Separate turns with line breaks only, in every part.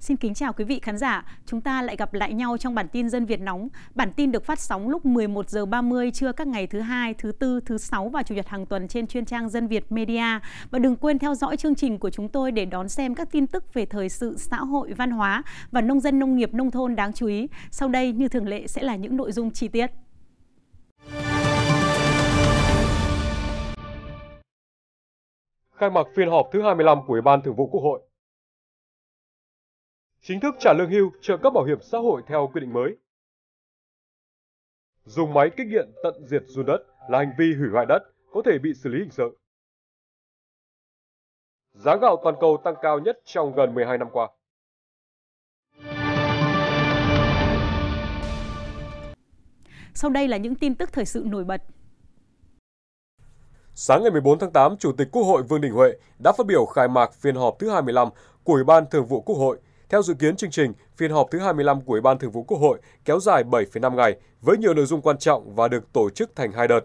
Xin kính chào quý vị khán giả. Chúng ta lại gặp lại nhau trong bản tin Dân Việt nóng. Bản tin được phát sóng lúc 11 giờ 30 trưa các ngày thứ hai, thứ tư, thứ sáu và chủ nhật hàng tuần trên chuyên trang Dân Việt Media. Và đừng quên theo dõi chương trình của chúng tôi để đón xem các tin tức về thời sự, xã hội, văn hóa và nông dân nông nghiệp nông thôn đáng chú ý. Sau đây như thường lệ sẽ là những nội dung chi tiết.
Khai mạc phiên họp thứ 25 của Ủy ban Thường vụ Quốc hội, chính thức trả lương hưu, trợ cấp bảo hiểm xã hội theo quy định mới. Dùng máy kích điện tận diệt run đất là hành vi hủy hoại đất, có thể bị xử lý hình sự. Giá gạo toàn cầu tăng cao nhất trong gần 12 năm qua.
Sau đây là những tin tức thời sự nổi bật.
Sáng ngày 14 tháng 8, Chủ tịch Quốc hội Vương Đình Huệ đã phát biểu khai mạc phiên họp thứ 25 của Ủy ban Thường vụ Quốc hội – theo dự kiến chương trình, phiên họp thứ 25 của Ủy ban Thường vụ Quốc hội kéo dài 7,5 ngày với nhiều nội dung quan trọng và được tổ chức thành hai đợt.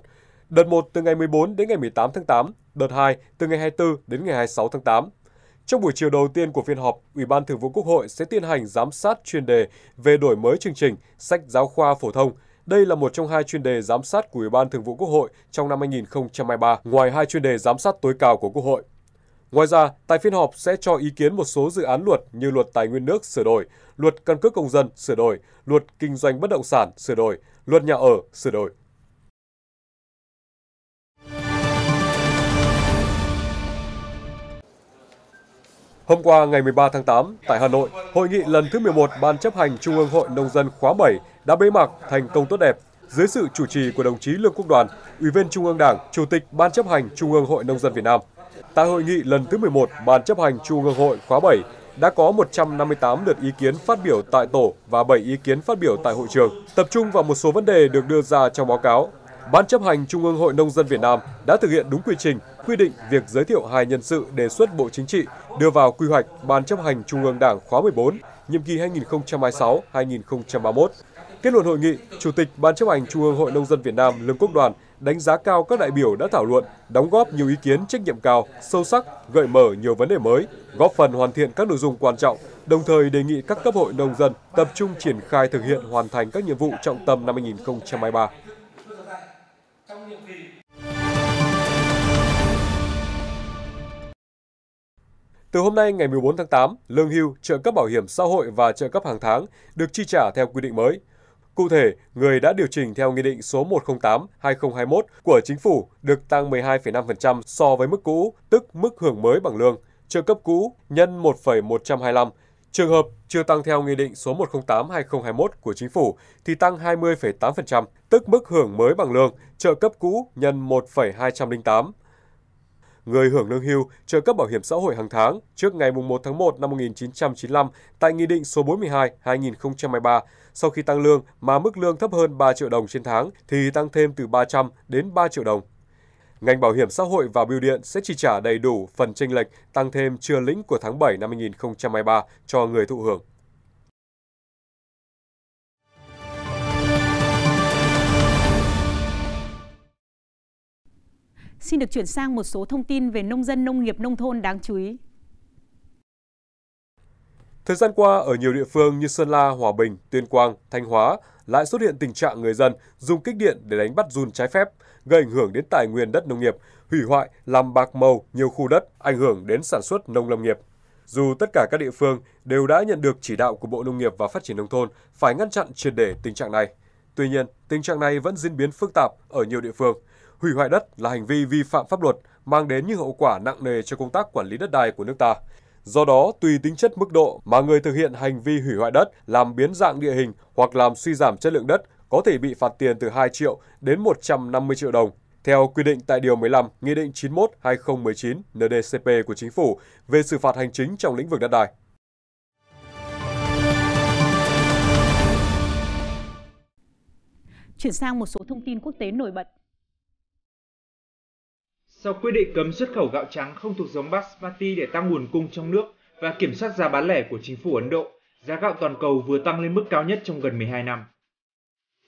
Đợt 1 từ ngày 14 đến ngày 18 tháng 8, đợt 2 từ ngày 24 đến ngày 26 tháng 8. Trong buổi chiều đầu tiên của phiên họp, Ủy ban Thường vụ Quốc hội sẽ tiến hành giám sát chuyên đề về đổi mới chương trình sách giáo khoa phổ thông. Đây là một trong hai chuyên đề giám sát của Ủy ban Thường vụ Quốc hội trong năm 2023, ngoài hai chuyên đề giám sát tối cao của Quốc hội. Ngoài ra, tại phiên họp sẽ cho ý kiến một số dự án luật như luật tài nguyên nước sửa đổi, luật căn cước công dân sửa đổi, luật kinh doanh bất động sản sửa đổi, luật nhà ở sửa đổi. Hôm qua ngày 13 tháng 8, tại Hà Nội, hội nghị lần thứ 11 Ban chấp hành Trung ương Hội Nông dân khóa 7 đã bế mạc thành công tốt đẹp dưới sự chủ trì của đồng chí Lương Quốc Đoàn, Ủy viên Trung ương Đảng, Chủ tịch Ban chấp hành Trung ương Hội Nông dân Việt Nam. Tại hội nghị lần thứ 11, Ban chấp hành Trung ương hội khóa 7 đã có 158 lượt ý kiến phát biểu tại tổ và 7 ý kiến phát biểu tại hội trường, tập trung vào một số vấn đề được đưa ra trong báo cáo. Ban chấp hành Trung ương Hội Nông dân Việt Nam đã thực hiện đúng quy trình, quy định việc giới thiệu hai nhân sự đề xuất Bộ Chính trị đưa vào quy hoạch Ban chấp hành Trung ương Đảng khóa 14, nhiệm kỳ 2026-2031 Kết luận hội nghị, Chủ tịch Ban chấp hành Trung ương Hội Nông dân Việt Nam Lương Quốc Đoàn đánh giá cao các đại biểu đã thảo luận, đóng góp nhiều ý kiến trách nhiệm cao, sâu sắc, gợi mở nhiều vấn đề mới, góp phần hoàn thiện các nội dung quan trọng, đồng thời đề nghị các cấp hội nông dân tập trung triển khai thực hiện hoàn thành các nhiệm vụ trọng tâm năm 2023. Từ hôm nay ngày 14 tháng 8, lương hưu, trợ cấp bảo hiểm xã hội và trợ cấp hàng tháng được chi trả theo quy định mới. Cụ thể, người đã điều chỉnh theo Nghị định số 108-2021 của Chính phủ được tăng 12,5% so với mức cũ, tức mức hưởng mới bằng lương, trợ cấp cũ nhân 1,125. Trường hợp chưa tăng theo Nghị định số 108-2021 của Chính phủ thì tăng 20,8%, tức mức hưởng mới bằng lương, trợ cấp cũ nhân 1,208 người hưởng lương hưu, trợ cấp bảo hiểm xã hội hàng tháng trước ngày 1 tháng 1 năm 1995 tại Nghị định số 42-2023. Sau khi tăng lương mà mức lương thấp hơn 3 triệu đồng trên tháng thì tăng thêm từ 300 đến 3 triệu đồng. Ngành bảo hiểm xã hội và bưu điện sẽ chi trả đầy đủ phần tranh lệch tăng thêm chưa lĩnh của tháng 7 năm 2023 cho người thụ hưởng.
Xin được chuyển sang một số thông tin về nông dân nông nghiệp nông thôn đáng chú ý.
Thời gian qua, ở nhiều địa phương như Sơn La, Hòa Bình, Tuyên Quang, Thanh Hóa lại xuất hiện tình trạng người dân dùng kích điện để đánh bắt run trái phép, gây ảnh hưởng đến tài nguyên đất nông nghiệp, hủy hoại, làm bạc màu nhiều khu đất, ảnh hưởng đến sản xuất nông lâm nghiệp. Dù tất cả các địa phương đều đã nhận được chỉ đạo của Bộ Nông nghiệp và Phát triển Nông thôn phải ngăn chặn triệt để tình trạng này. Tuy nhiên, tình trạng này vẫn diễn biến phức tạp ở nhiều địa phương – hủy hoại đất là hành vi vi phạm pháp luật mang đến những hậu quả nặng nề cho công tác quản lý đất đai của nước ta. Do đó, tùy tính chất mức độ mà người thực hiện hành vi hủy hoại đất, làm biến dạng địa hình hoặc làm suy giảm chất lượng đất có thể bị phạt tiền từ 2 triệu đến 150 triệu đồng. Theo quy định tại Điều 15 Nghị định 91-2019 NDCP của Chính phủ về xử phạt hành chính trong lĩnh vực đất đai.
Chuyển sang một số thông tin quốc tế nổi bật
sau quyết định cấm xuất khẩu gạo trắng không thuộc giống basmati để tăng nguồn cung trong nước và kiểm soát giá bán lẻ của chính phủ Ấn Độ, giá gạo toàn cầu vừa tăng lên mức cao nhất trong gần 12 năm.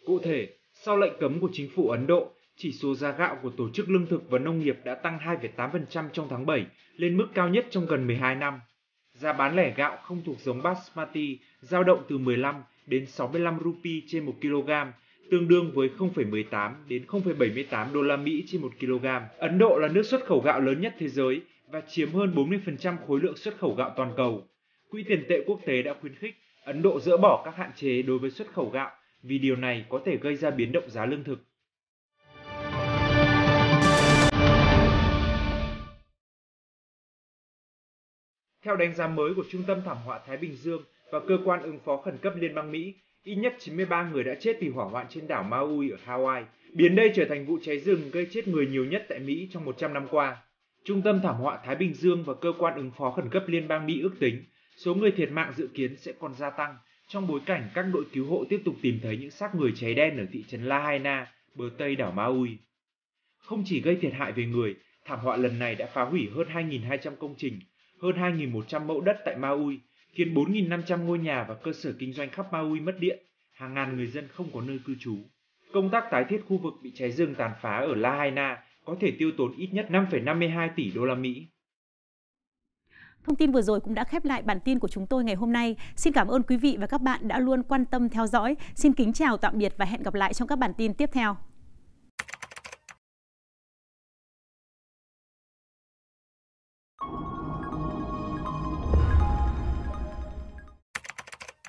Cụ thể, sau lệnh cấm của chính phủ Ấn Độ, chỉ số giá gạo của Tổ chức Lương thực và Nông nghiệp đã tăng 2,8% trong tháng 7, lên mức cao nhất trong gần 12 năm. Giá bán lẻ gạo không thuộc giống basmati giao động từ 15 đến 65 rupee trên 1 kg, tương đương với 0,18 đến 0,78 đô la Mỹ trên 1 kg. Ấn Độ là nước xuất khẩu gạo lớn nhất thế giới và chiếm hơn 40% khối lượng xuất khẩu gạo toàn cầu. Quỹ tiền tệ quốc tế đã khuyến khích Ấn Độ dỡ bỏ các hạn chế đối với xuất khẩu gạo vì điều này có thể gây ra biến động giá lương thực. Theo đánh giá mới của Trung tâm Thảm họa Thái Bình Dương và Cơ quan ứng phó khẩn cấp Liên bang Mỹ, Ít nhất 93 người đã chết vì hỏa hoạn trên đảo Maui ở Hawaii, biến đây trở thành vụ cháy rừng gây chết người nhiều nhất tại Mỹ trong 100 năm qua. Trung tâm Thảm họa Thái Bình Dương và Cơ quan ứng phó khẩn cấp Liên bang Mỹ ước tính số người thiệt mạng dự kiến sẽ còn gia tăng trong bối cảnh các đội cứu hộ tiếp tục tìm thấy những xác người cháy đen ở thị trấn Lahaina, bờ tây đảo Maui. Không chỉ gây thiệt hại về người, thảm họa lần này đã phá hủy hơn 2.200 công trình, hơn 2.100 mẫu đất tại Maui khiến 4.500 ngôi nhà và cơ sở kinh doanh khắp Maui mất điện, hàng ngàn người dân không có nơi cư trú. Công tác tái thiết khu vực bị cháy rừng tàn phá ở Lahaina có thể tiêu tốn ít nhất 5,52 tỷ đô la Mỹ.
Thông tin vừa rồi cũng đã khép lại bản tin của chúng tôi ngày hôm nay. Xin cảm ơn quý vị và các bạn đã luôn quan tâm theo dõi. Xin kính chào tạm biệt và hẹn gặp lại trong các bản tin tiếp theo.